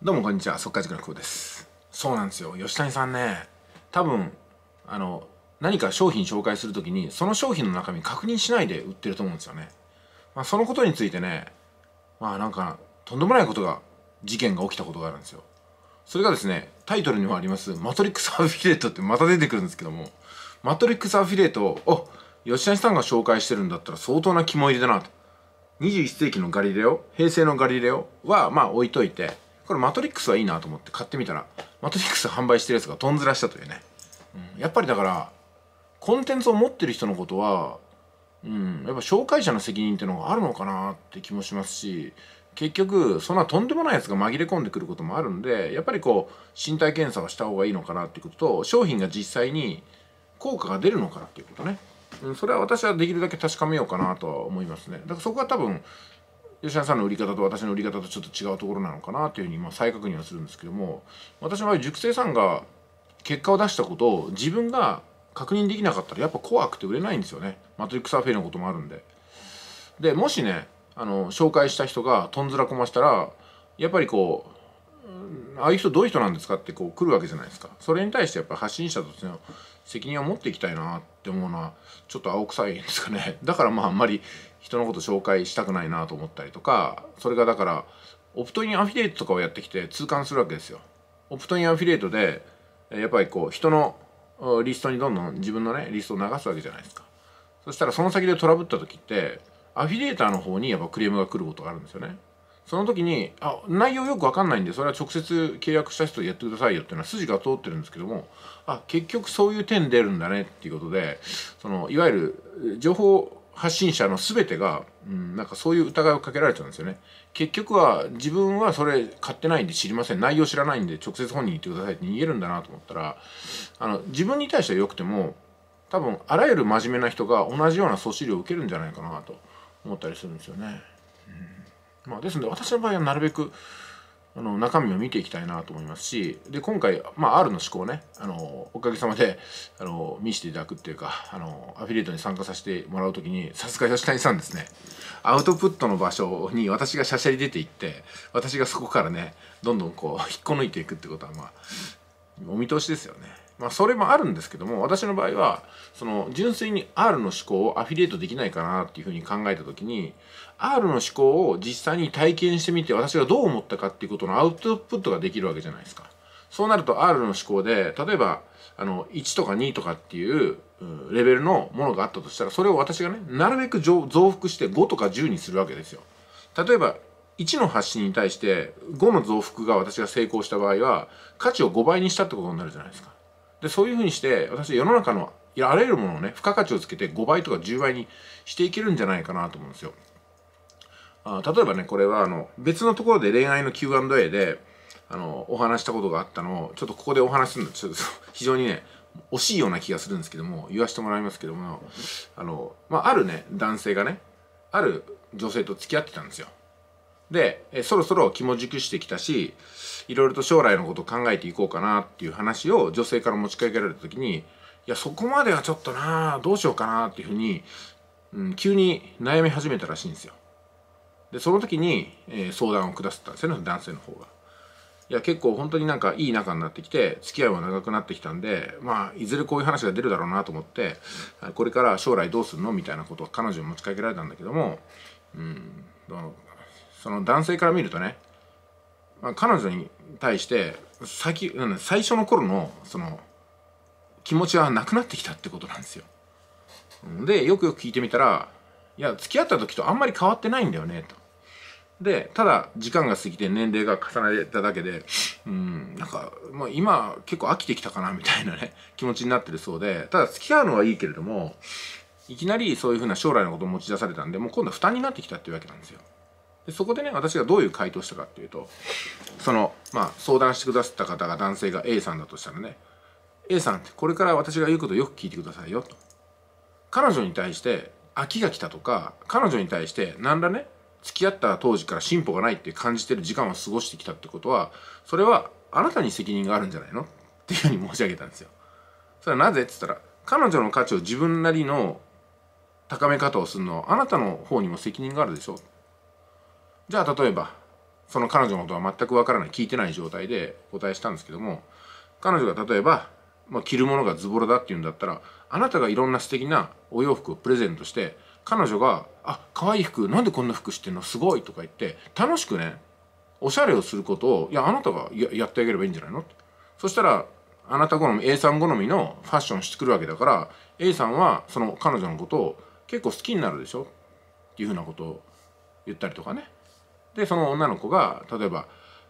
どうもこんにちは、速稼塾の久保です。そうなんですよ。吉谷さんね、多分、あの、何か商品紹介するときに、その商品の中身確認しないで売ってると思うんですよね。まあ、そのことについてね、まあなんか、とんでもないことが、事件が起きたことがあるんですよ。それがですね、タイトルにもあります、マトリックスアフィリエイトってまた出てくるんですけども、マトリックスアフィリエイトを、お吉谷さんが紹介してるんだったら相当な肝入りだなと。21世紀のガリレオ、平成のガリレオは、まあ置いといて、これマトリックスはいいなと思って買ってみたらマトリックス販売してるやつがとんずらしたというね、うん、やっぱりだからコンテンツを持ってる人のことは、うん、やっぱ紹介者の責任っていうのがあるのかなって気もしますし結局そんなとんでもないやつが紛れ込んでくることもあるんでやっぱりこう身体検査をした方がいいのかなっていうことと商品が実際に効果が出るのかなっていうことね、うん、それは私はできるだけ確かめようかなとは思いますねだからそこは多分吉田さんの売り方と私の売り方とちょっと違うところなのかなというふうにま再確認はするんですけども私の場合さんが結果を出したことを自分が確認できなかったらやっぱ怖くて売れないんですよねマトリックサーフェイのこともあるんで。でもしねあの紹介した人がとんずらこましたらやっぱりこうああいう人どういう人なんですかってこう来るわけじゃないですかそれに対してやっぱ発信者としての責任を持っていきたいなって思うのはちょっと青臭いんですかね だからまああんまり人のこと紹介したくないなと思ったりとかそれがだからオプトインアフィリエイトとかをやってきて痛感するわけですよオプトインアフィリエイトでやっぱりこう人のリストにどんどん自分のねリストを流すわけじゃないですかそしたらその先でトラブった時ってアフィリエイターの方にやっぱクレームが来ることがあるんですよねその時にあ内容よく分かんないんでそれは直接契約した人でやってくださいよっていうのは筋が通ってるんですけどもあ結局そういう点出るんだねっていうことでそのいわゆる情報発信者の全てが、うん、なんかそういう疑いをかけられちゃうんですよね。結局は自分はそれ買ってないんで知りません内容知らないんで直接本人に言ってくださいって言えるんだなと思ったらあの自分に対しては良くても多分あらゆる真面目な人が同じような素資量を受けるんじゃないかなと思ったりするんですよね。うんまあ、ですので私の場合はなるべくあの中身を見ていきたいなと思いますしで今回、まあ、R の思考ねあのおかげさまであの見せていただくっていうかあのアフィリエイトに参加させてもらう時にさすが吉谷さんですねアウトプットの場所に私がしゃしゃり出ていって私がそこからねどんどんこう引っこ抜いていくってことはまあお見通しですよね。まあ、それもあるんですけども私の場合はその純粋に R の思考をアフィリエイトできないかなっていうふうに考えた時に R の思考を実際に体験してみて私がどう思ったかっていうことのアウトプットができるわけじゃないですか。そうなると R の思考で例えばあの1とか2とかっていうレベルのものがあったとしたらそれを私がねなるべく増幅して5とか10にするわけですよ。例えば1の発信に対して5の増幅が私が成功した場合は価値を5倍にしたってことになるじゃないですか。でそういうふうにして私世の中のあらゆるものをね付加価値をつけて5倍とか10倍にしていけるんじゃないかなと思うんですよ。あ例えばね、これはあの別のところで恋愛の Q&A であのお話したことがあったのを、ちょっとここでお話するの、ちょっと 非常にね、惜しいような気がするんですけども、言わせてもらいますけども、あの、まあ、あるね、男性がね、ある女性と付き合ってたんですよ。で、えそろそろ気も熟してきたし、いろいろと将来のことを考えていこうかなっていう話を女性から持ちかけられた時に、いや、そこまではちょっとなどうしようかなっていうふうに、うん、急に悩み始めたらしいんですよ。でその時に、え相談を下さったんですよね男性の方が。いや結構本当になんかいい仲になってきて付き合いも長くなってきたんでまあいずれこういう話が出るだろうなと思ってこれから将来どうするのみたいなことを彼女に持ちかけられたんだけども、うん、その男性から見るとね、まあ、彼女に対して先最初の頃のその気持ちはなくなってきたってことなんですよ。でよくよく聞いてみたらいや付き合った時とあんまり変わってないんだよねと。でただ時間が過ぎて年齢が重ねただけでうんなんか、まあ、今結構飽きてきたかなみたいなね 気持ちになってるそうでただ付き合うのはいいけれどもいきなりそういうふうな将来のことを持ち出されたんでもう今度負担になってきたっていうわけなんですよ。でそこでね私がどういう回答したかっていうとそのまあ相談してくださった方が男性が A さんだとしたらね A さんこれから私が言うことよく聞いてくださいよと。彼女に対して飽きが来たとか彼女に対して何らね付き合った当時から進歩がないって感じてる時間を過ごしてきたってことはそれはあなたに責任があるんじゃないのっていうふうに申し上げたんですよ。それはなぜって言ったら彼女の価値を自分なりの高め方をするのはあなたの方にも責任があるでしょじゃあ例えばその彼女のことは全くわからない聞いてない状態でお答えしたんですけども彼女が例えば、まあ、着るものがズボラだっていうんだったらあなたがいろんな素敵なお洋服をプレゼントして彼女が「あ可愛い服なんでこんな服してんのすごい」とか言って楽しくねおしゃれをすることを「いやあなたがやってあげればいいんじゃないの?」ってそしたらあなた好み A さん好みのファッションしてくるわけだから A さんはその彼女のことを結構好きになるでしょっていうふうなことを言ったりとかねでその女の子が例えば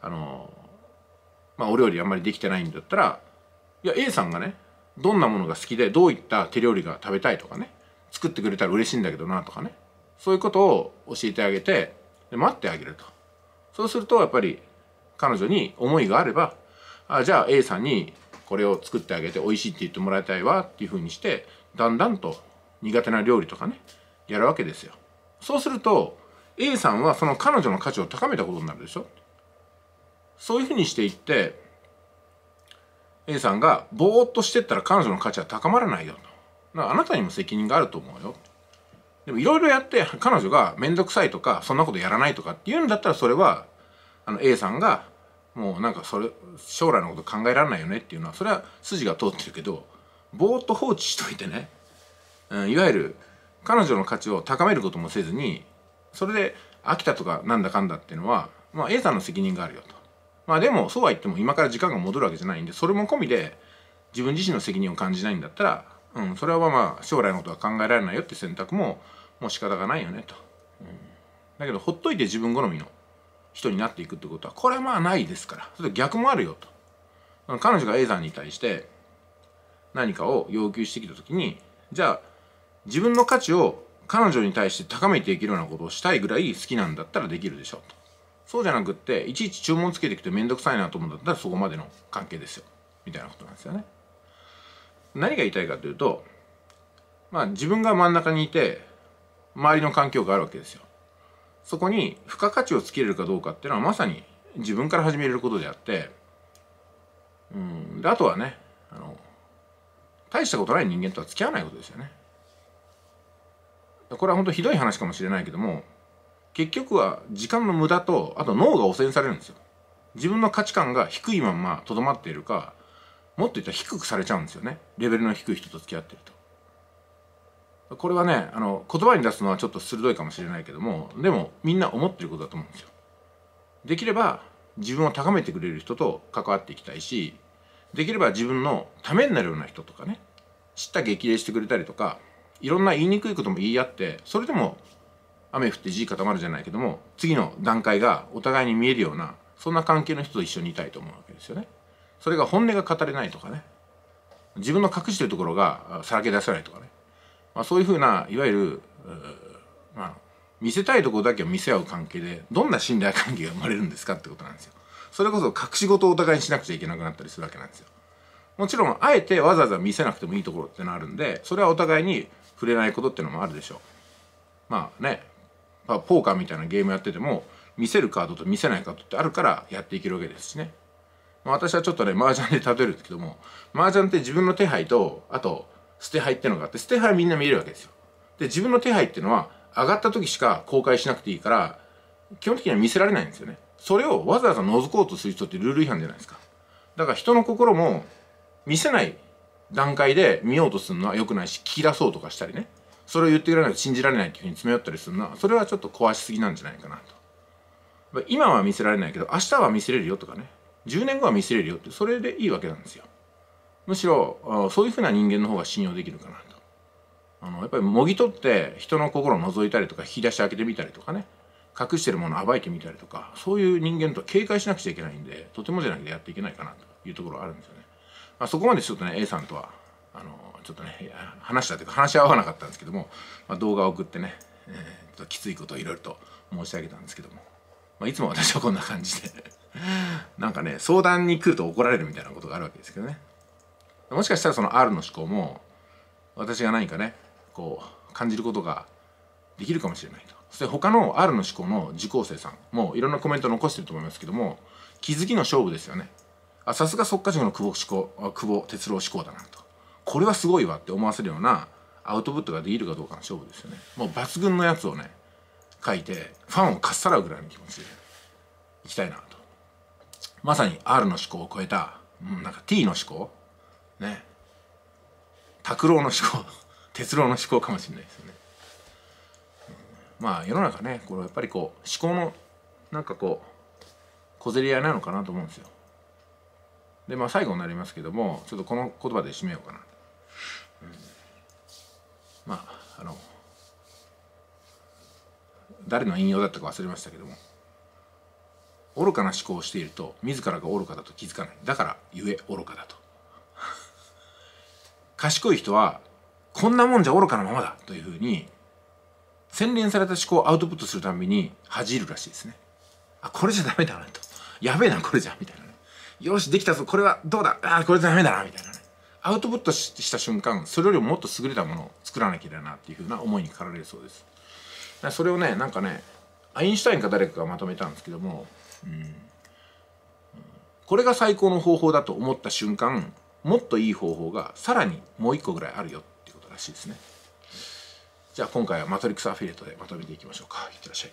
あのまあお料理あんまりできてないんだったらいや A さんがねどんなものが好きでどういった手料理が食べたいとかね作ってくれたら嬉しいんだけどなとかねそういうことを教えてあげてで待ってあげるとそうするとやっぱり彼女に思いがあればあじゃあ A さんにこれを作ってあげて美味しいって言ってもらいたいわっていうふうにしてだんだんと苦手な料理とかねやるわけですよそうすると A さんはその彼女の価値を高めたことになるでしょそういうふうにしていって A さんがぼーっとしてったら彼女の価値は高まらないよとらあなたにも責任があると思うよでもいろいろやって彼女が面倒くさいとかそんなことやらないとかって言うんだったらそれはあの A さんがもうなんかそれ将来のこと考えられないよねっていうのはそれは筋が通ってるけどぼーっと放置しといてね、うん、いわゆる彼女の価値を高めることもせずにそれで飽きたとかなんだかんだっていうのは、まあ、A さんの責任があるよと。まあでもそうは言っても今から時間が戻るわけじゃないんでそれも込みで自分自身の責任を感じないんだったらうん、それはまあ将来のことは考えられないよって選択ももう仕方がないよねと、うん、だけどほっといて自分好みの人になっていくってことはこれはまあないですからそれ逆もあるよと彼女が A さんに対して何かを要求してきた時にじゃあ自分の価値を彼女に対して高めていけるようなことをしたいぐらい好きなんだったらできるでしょうとそうじゃなくっていちいち注文つけてきて面倒くさいなと思うんだったらそこまでの関係ですよみたいなことなんですよね。何が言いたいかというと、まあ、自分が真ん中にいて周りの環境があるわけですよ。そこに付加価値をつけれるかどうかっていうのはまさに自分から始めれることであってうんであとはねあの大したことない人間とは付き合わないことですよね。これは本当ひどい話かもしれないけども結局は時間の無駄とあと脳が汚染されるんですよ。自分の価値観が低いままとどまっているかもっと言ったら低くされちゃうんですよねレベルの低い人と付き合ってるとこれはねあの言葉に出すのはちょっと鋭いかもしれないけどもでもみんな思ってることだと思うんですよできれば自分を高めてくれる人と関わっていきたいしできれば自分のためになるような人とかね知った激励してくれたりとかいろんな言いにくいことも言い合ってそれでも雨降って地固まるじゃないけども次の段階がお互いに見えるようなそんな関係の人と一緒にいたいと思うわけですよね。それが本音が語れないとかね自分の隠してるところがさらけ出せないとかね、まあ、そういうふうないわゆるまあ、見せたいところだけを見せ合う関係でどんな信頼関係が生まれるんですかってことなんですよ。それこそ隠し事をお互いにしなくちゃいけなくなったりするわけなんですよ。もちろんあえてわざわざ見せなくてもいいところってのあるんでそれはお互いに触れないことってのもあるでしょう。まあね、まあ、ポーカーみたいなゲームやってても見せるカードと見せないカードってあるからやっていけるわけですしね。私はちょっとね、麻雀で例えるんですけども、麻雀って自分の手配と、あと、捨て配ってのがあって、捨てはみんな見えるわけですよ。で、自分の手配っていうのは、上がった時しか公開しなくていいから、基本的には見せられないんですよね。それをわざわざ覗こうとする人ってルール違反じゃないですか。だから人の心も見せない段階で見ようとするのは良くないし、聞き出そうとかしたりね。それを言ってくれないと信じられないっていうふうに詰め寄ったりするのは、それはちょっと壊しすぎなんじゃないかなと。今は見せられないけど、明日は見せれるよとかね。10年後は見せれるよってそれでいいわけなんですよむしろそういうふうな人間の方が信用できるかなとあのやっぱりもぎ取って人の心を覗いたりとか引き出して開けてみたりとかね隠してるものを暴いてみたりとかそういう人間と警戒しなくちゃいけないんでとてもじゃなくてやっていけないかなというところあるんですよね、まあ、そこまでちょっとね A さんとはあのちょっとね話したというか話し合わなかったんですけども、まあ、動画を送ってね、えー、きついことをいろいろと申し上げたんですけども、まあ、いつも私はこんな感じで なんかね相談に来ると怒られるみたいなことがあるわけですけどねもしかしたらその R の思考も私が何かねこう感じることができるかもしれないとそして他の R の思考の受講生さんもいろんなコメント残してると思いますけども気づきの勝負ですよねあさすがっか塾の久保思考久保哲郎思考だなとこれはすごいわって思わせるようなアウトプットができるかどうかの勝負ですよねもう抜群のやつをね書いてファンをかっさらうぐらいの気持ちでいきたいなとまさに R の思考を超えた、ん、なんか T の思考ね拓郎の思考 哲郎の思考かもしれないですよね、まあ世の中ねこれやっぱりこう思考のなんかこう小競り合いなのかなと思うんですよでまあ最後になりますけどもちょっとこの言葉で締めようかな、うん、まああの誰の引用だったか忘れましたけども愚かな思考をしていると自らが愚かだと気づかないだからゆえ愚かだと 賢い人はこんなもんじゃ愚かなままだというふうに洗練された思考をアウトプットするたびに恥じるらしいですねあこれじゃダメだなとやべえなこれじゃみたいなねよしできたぞこれはどうだあこれダメだなみたいなねアウトプットした瞬間それよりももっと優れたものを作らなきゃだなっていうふうな思いに駆られるそうですそれをねなんかねアインシュタインか誰かがまとめたんですけどもうんこれが最高の方法だと思った瞬間もっといい方法がさらにもう一個ぐらいあるよっていうことらしいですねじゃあ今回はマトリックスアフィリエイトでまとめていきましょうかいってらっしゃい